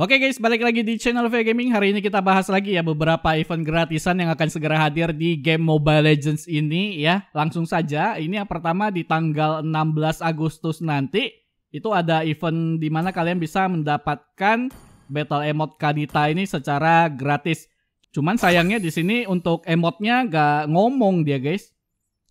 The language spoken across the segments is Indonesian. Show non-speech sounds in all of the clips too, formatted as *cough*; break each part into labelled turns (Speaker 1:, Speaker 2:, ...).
Speaker 1: Oke guys, balik lagi di channel V Gaming. Hari ini kita bahas lagi ya beberapa event gratisan yang akan segera hadir di game Mobile Legends ini ya. Langsung saja, ini yang pertama di tanggal 16 Agustus nanti itu ada event di mana kalian bisa mendapatkan Battle Emote Kadita ini secara gratis. Cuman sayangnya di sini untuk emotnya gak ngomong dia guys.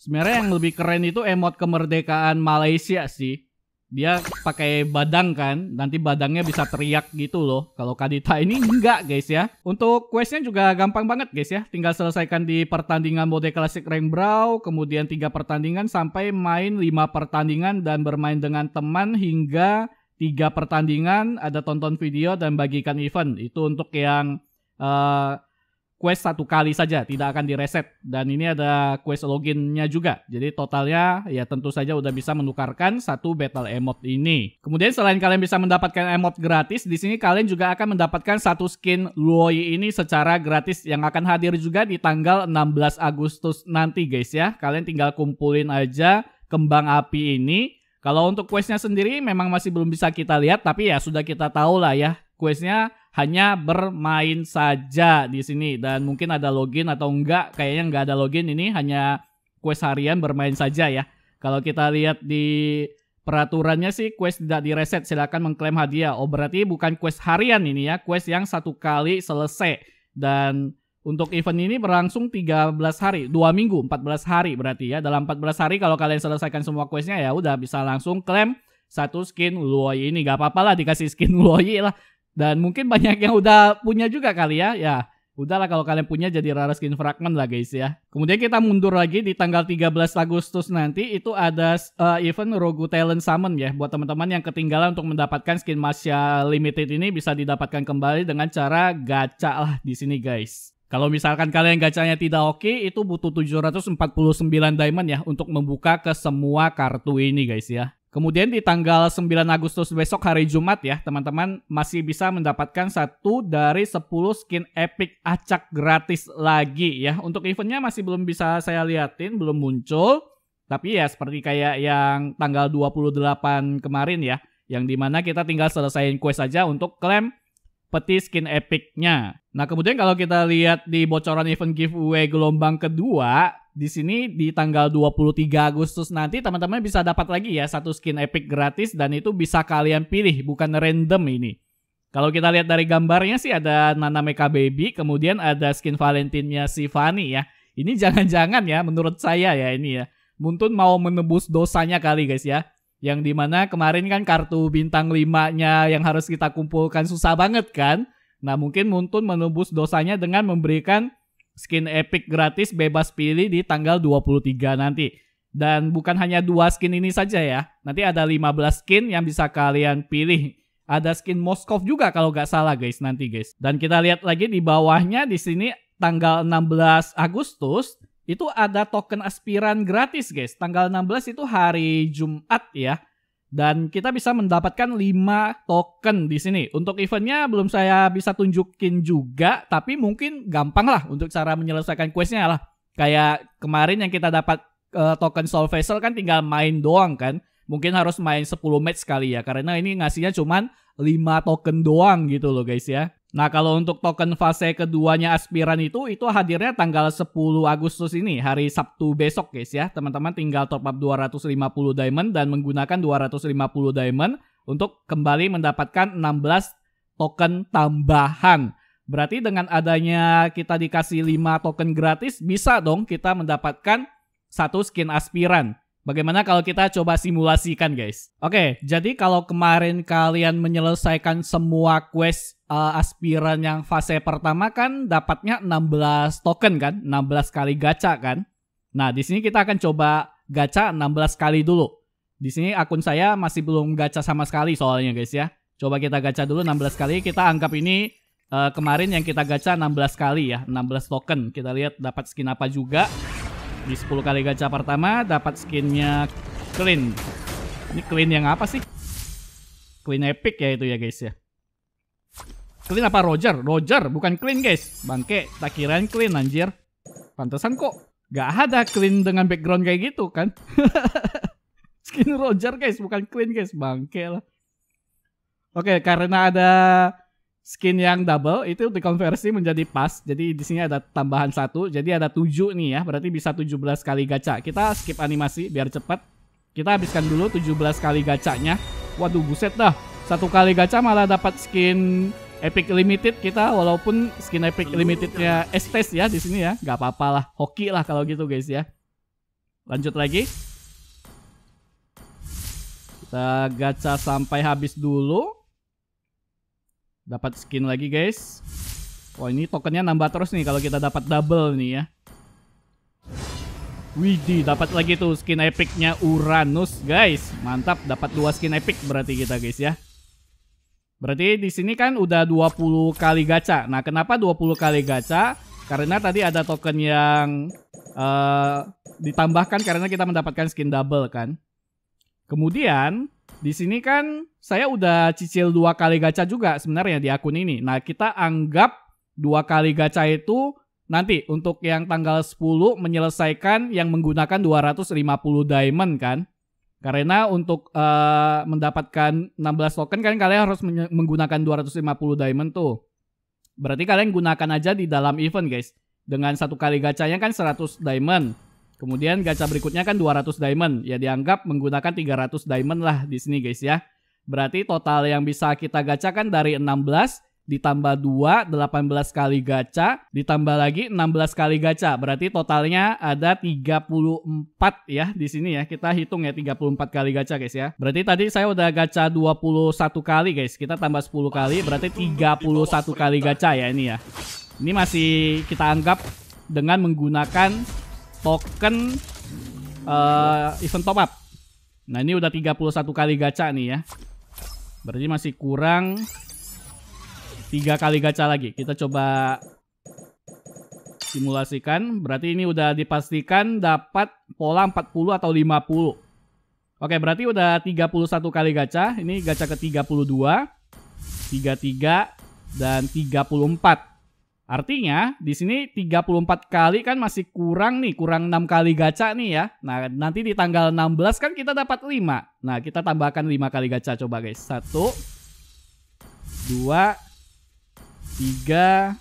Speaker 1: Sebenarnya yang lebih keren itu emot kemerdekaan Malaysia sih dia pakai badang kan nanti badangnya bisa teriak gitu loh kalau Kadita ini enggak guys ya untuk questnya juga gampang banget guys ya tinggal selesaikan di pertandingan mode klasik rank brow kemudian tiga pertandingan sampai main 5 pertandingan dan bermain dengan teman hingga tiga pertandingan ada tonton video dan bagikan event itu untuk yang uh, quest satu kali saja, tidak akan direset. Dan ini ada quest loginnya juga. Jadi totalnya ya tentu saja udah bisa menukarkan satu battle emote ini. Kemudian selain kalian bisa mendapatkan emote gratis, di sini kalian juga akan mendapatkan satu skin Luoyi ini secara gratis yang akan hadir juga di tanggal 16 Agustus nanti guys ya. Kalian tinggal kumpulin aja kembang api ini. Kalau untuk questnya sendiri memang masih belum bisa kita lihat, tapi ya sudah kita tahu lah ya Questnya hanya bermain saja di sini dan mungkin ada login atau enggak kayaknya enggak ada login ini hanya quest harian bermain saja ya. Kalau kita lihat di peraturannya sih quest tidak direset silahkan mengklaim hadiah. Oh berarti bukan quest harian ini ya, quest yang satu kali selesai dan untuk event ini berlangsung 13 hari, 2 minggu, 14 hari berarti ya. Dalam 14 hari kalau kalian selesaikan semua questnya ya udah bisa langsung klaim satu skin Luoyi ini. Gak apa-apa lah dikasih skin Luoyi lah. Dan mungkin banyak yang udah punya juga kali ya. Ya, udahlah kalau kalian punya jadi rare skin fragment lah guys ya. Kemudian kita mundur lagi di tanggal 13 Agustus nanti itu ada uh, event Rogu Talent Summon ya. Buat teman-teman yang ketinggalan untuk mendapatkan skin Masya Limited ini bisa didapatkan kembali dengan cara gacha lah di sini guys. Kalau misalkan kalian gacanya tidak oke, itu butuh 749 diamond ya untuk membuka ke semua kartu ini guys ya. Kemudian di tanggal 9 Agustus besok hari Jumat ya, teman-teman masih bisa mendapatkan satu dari 10 skin epic acak gratis lagi ya. Untuk eventnya masih belum bisa saya liatin, belum muncul. Tapi ya seperti kayak yang tanggal 28 kemarin ya, yang dimana kita tinggal selesaiin quest saja untuk klaim peti skin epicnya. Nah kemudian kalau kita lihat di bocoran event giveaway gelombang kedua, di sini di tanggal 23 Agustus nanti teman-teman bisa dapat lagi ya satu skin epic gratis dan itu bisa kalian pilih bukan random ini. Kalau kita lihat dari gambarnya sih ada Nana Mecha Baby, kemudian ada skin Valentinnya si Fanny ya. Ini jangan-jangan ya menurut saya ya ini ya. Muntun mau menebus dosanya kali guys ya. Yang dimana kemarin kan kartu bintang 5-nya yang harus kita kumpulkan susah banget kan. Nah mungkin Muntun menebus dosanya dengan memberikan skin epic gratis bebas pilih di tanggal 23 nanti. Dan bukan hanya dua skin ini saja ya. Nanti ada 15 skin yang bisa kalian pilih. Ada skin Moskov juga kalau nggak salah guys nanti guys. Dan kita lihat lagi di bawahnya di sini tanggal 16 Agustus itu ada token aspiran gratis guys. Tanggal 16 itu hari Jumat ya dan kita bisa mendapatkan 5 token di sini. Untuk eventnya belum saya bisa tunjukin juga, tapi mungkin gampang lah untuk cara menyelesaikan questnya lah. Kayak kemarin yang kita dapat uh, token Soul Vessel kan tinggal main doang kan. Mungkin harus main 10 match kali ya, karena ini ngasihnya cuman 5 token doang gitu loh guys ya. Nah, kalau untuk token fase keduanya aspiran itu itu hadirnya tanggal 10 Agustus ini, hari Sabtu besok guys ya. Teman-teman tinggal top up 250 diamond dan menggunakan 250 diamond untuk kembali mendapatkan 16 token tambahan. Berarti dengan adanya kita dikasih 5 token gratis bisa dong kita mendapatkan satu skin aspiran. Bagaimana kalau kita coba simulasikan, guys? Oke, jadi kalau kemarin kalian menyelesaikan semua quest uh, aspiran yang fase pertama kan dapatnya 16 token kan? 16 kali gacha kan? Nah, di sini kita akan coba gacha 16 kali dulu. Di sini akun saya masih belum gacha sama sekali soalnya, guys ya. Coba kita gacha dulu 16 kali. Kita anggap ini uh, kemarin yang kita gacha 16 kali ya, 16 token. Kita lihat dapat skin apa juga. Di 10 kali gacha pertama dapat skinnya clean. Ini clean yang apa sih? Clean epic ya itu ya guys ya. Clean apa Roger? Roger bukan clean guys. Bangke, tak kirain clean anjir. Pantesan kok gak ada clean dengan background kayak gitu kan. *laughs* Skin Roger guys bukan clean guys. Bangke lah. Oke, karena ada skin yang double itu dikonversi menjadi pas. Jadi di sini ada tambahan satu. Jadi ada tujuh nih ya. Berarti bisa 17 kali gacha. Kita skip animasi biar cepat. Kita habiskan dulu 17 kali gacanya. Waduh buset dah. Satu kali gacha malah dapat skin Epic Limited kita walaupun skin Epic Limitednya Estes ya di sini ya. Gak apa-apa lah. Hoki lah kalau gitu guys ya. Lanjut lagi. Kita gacha sampai habis dulu. Dapat skin lagi guys. Wah ini tokennya nambah terus nih kalau kita dapat double nih ya. Widih, dapat lagi tuh skin epicnya Uranus guys. Mantap, dapat dua skin epic berarti kita guys ya. Berarti di sini kan udah 20 kali gacha. Nah, kenapa 20 kali gacha? Karena tadi ada token yang uh, ditambahkan karena kita mendapatkan skin double kan. Kemudian di sini kan saya udah cicil dua kali gacha juga sebenarnya di akun ini. Nah, kita anggap dua kali gacha itu nanti untuk yang tanggal 10 menyelesaikan yang menggunakan 250 diamond kan. Karena untuk uh, mendapatkan 16 token kan kalian harus menggunakan 250 diamond tuh. Berarti kalian gunakan aja di dalam event guys. Dengan satu kali gacha yang kan 100 diamond. Kemudian gacha berikutnya kan 200 diamond. Ya dianggap menggunakan 300 diamond lah di sini guys ya. Berarti total yang bisa kita gacha kan dari 16 ditambah 2, 18 kali gacha, ditambah lagi 16 kali gacha. Berarti totalnya ada 34 ya di sini ya. Kita hitung ya 34 kali gacha guys ya. Berarti tadi saya udah gacha 21 kali guys. Kita tambah 10 kali berarti 31 kali gacha ya ini ya. Ini masih kita anggap dengan menggunakan token uh, event top up. Nah, ini udah 31 kali gacha nih ya. Berarti masih kurang 3 kali gacha lagi. Kita coba simulasikan. Berarti ini udah dipastikan dapat pola 40 atau 50. Oke, berarti udah 31 kali gacha. Ini gacha ke-32, 33 dan 34. Artinya di sini 34 kali kan masih kurang nih, kurang 6 kali gacha nih ya. Nah, nanti di tanggal 16 kan kita dapat 5. Nah, kita tambahkan 5 kali gacha coba guys. 1 2 3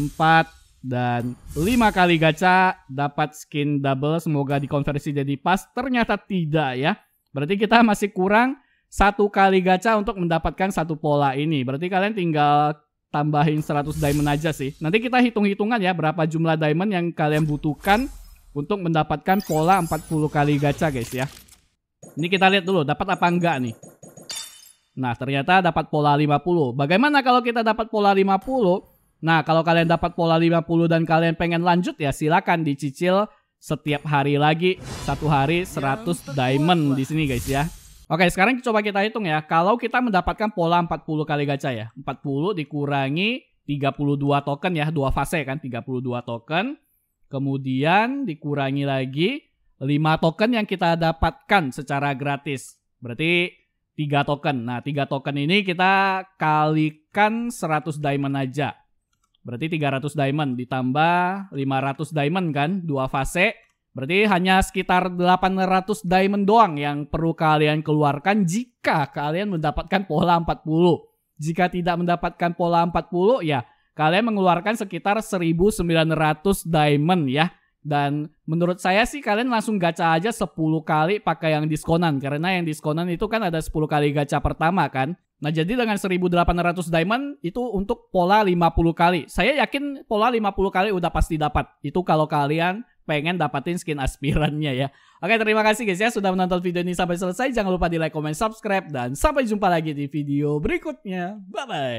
Speaker 1: 4 dan 5 kali gacha dapat skin double. Semoga dikonversi jadi pas. Ternyata tidak ya. Berarti kita masih kurang satu kali gacha untuk mendapatkan satu pola ini. Berarti kalian tinggal tambahin 100 diamond aja sih. Nanti kita hitung-hitungan ya berapa jumlah diamond yang kalian butuhkan untuk mendapatkan pola 40 kali gacha guys ya. Ini kita lihat dulu dapat apa enggak nih. Nah, ternyata dapat pola 50. Bagaimana kalau kita dapat pola 50? Nah, kalau kalian dapat pola 50 dan kalian pengen lanjut ya silakan dicicil setiap hari lagi satu hari 100 diamond di sini guys ya. Oke, sekarang coba kita hitung ya. Kalau kita mendapatkan pola 40 kali gacha ya. 40 dikurangi 32 token ya, dua fase kan, 32 token. Kemudian dikurangi lagi 5 token yang kita dapatkan secara gratis. Berarti 3 token. Nah, 3 token ini kita kalikan 100 diamond aja. Berarti 300 diamond ditambah 500 diamond kan, dua fase Berarti hanya sekitar 800 diamond doang yang perlu kalian keluarkan jika kalian mendapatkan pola 40. Jika tidak mendapatkan pola 40 ya kalian mengeluarkan sekitar 1900 diamond ya. Dan menurut saya sih kalian langsung gacha aja 10 kali pakai yang diskonan. Karena yang diskonan itu kan ada 10 kali gacha pertama kan. Nah jadi dengan 1800 diamond itu untuk pola 50 kali. Saya yakin pola 50 kali udah pasti dapat. Itu kalau kalian pengen dapatin skin aspirannya ya. Oke, terima kasih guys ya sudah menonton video ini sampai selesai. Jangan lupa di like, comment, subscribe, dan sampai jumpa lagi di video berikutnya. Bye-bye.